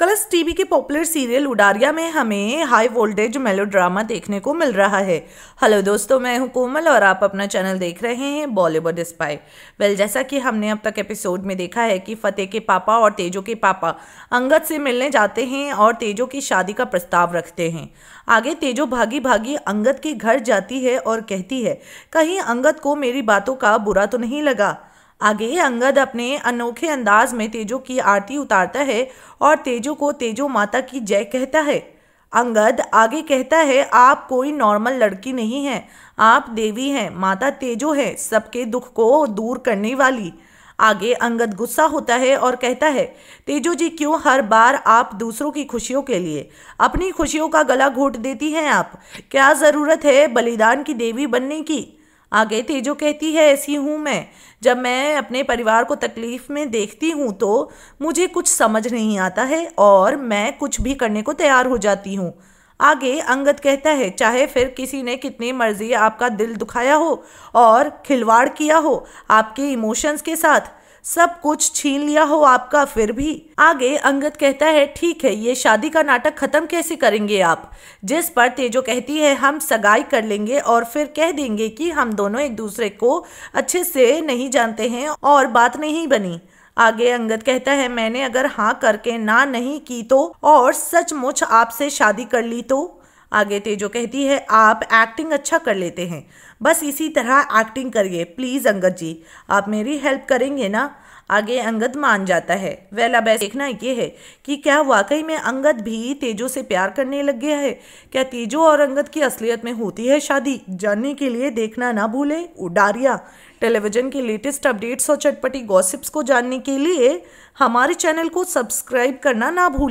colours TV के popular serial Udaariyaan में हमें हाई वोल्टेज मेलोड्रामा देखने को मिल रहा है हेलो दोस्तों मैं हूं कोमल और आप अपना चैनल देख रहे हैं बॉलीवुड स्पाई वेल जैसा कि हमने अब तक एपिसोड में देखा है कि फतेह के पापा और तेजो के पापा अंगद से मिलने जाते हैं और तेजो की शादी का प्रस्ताव रखते हैं आगे तेजो भागी भागी अंगद के घर जाती है और कहती है कहीं अंगद को मेरी बातों का बुरा तो नहीं लगा आगे अंगद अपने अनोखे अंदाज में तेजो की आरती उतारता है और तेजो को तेजो माता की जय कहता है अंगद आगे कहता है आप कोई नॉर्मल लड़की नहीं है आप देवी हैं माता तेजो है सबके दुख को दूर करने वाली आगे अंगद गुस्सा होता है और कहता है तेजो जी क्यों हर बार आप दूसरों की खुशियों के लिए अपनी खुशियों का गला घोट देती हैं आप क्या ज़रूरत है बलिदान की देवी बनने की आगे तेजो कहती है ऐसी हूँ मैं जब मैं अपने परिवार को तकलीफ़ में देखती हूँ तो मुझे कुछ समझ नहीं आता है और मैं कुछ भी करने को तैयार हो जाती हूँ आगे अंगद कहता है चाहे फिर किसी ने कितनी मर्जी आपका दिल दुखाया हो और खिलवाड़ किया हो आपके इमोशंस के साथ सब कुछ छीन लिया हो आपका फिर भी आगे अंगद कहता है ठीक है ये शादी का नाटक खत्म कैसे करेंगे आप जिस पर तेजो कहती है हम सगाई कर लेंगे और फिर कह देंगे कि हम दोनों एक दूसरे को अच्छे से नहीं जानते हैं और बात नहीं बनी आगे अंगद कहता है मैंने अगर हाँ करके ना नहीं की तो और सचमुच आपसे शादी कर ली तो आगे तेजो कहती है आप एक्टिंग अच्छा कर लेते हैं बस इसी तरह एक्टिंग करिए प्लीज़ अंगद जी आप मेरी हेल्प करेंगे ना आगे अंगद मान जाता है वेला बैस देखना ये है कि क्या वाकई में अंगद भी तेजो से प्यार करने लग गया है क्या तेजो और अंगद की असलियत में होती है शादी जानने के लिए देखना ना भूलें उडारिया टेलीविज़न के लेटेस्ट अपडेट्स और चटपटी गॉसिप्स को जानने के लिए हमारे चैनल को सब्सक्राइब करना ना भूलें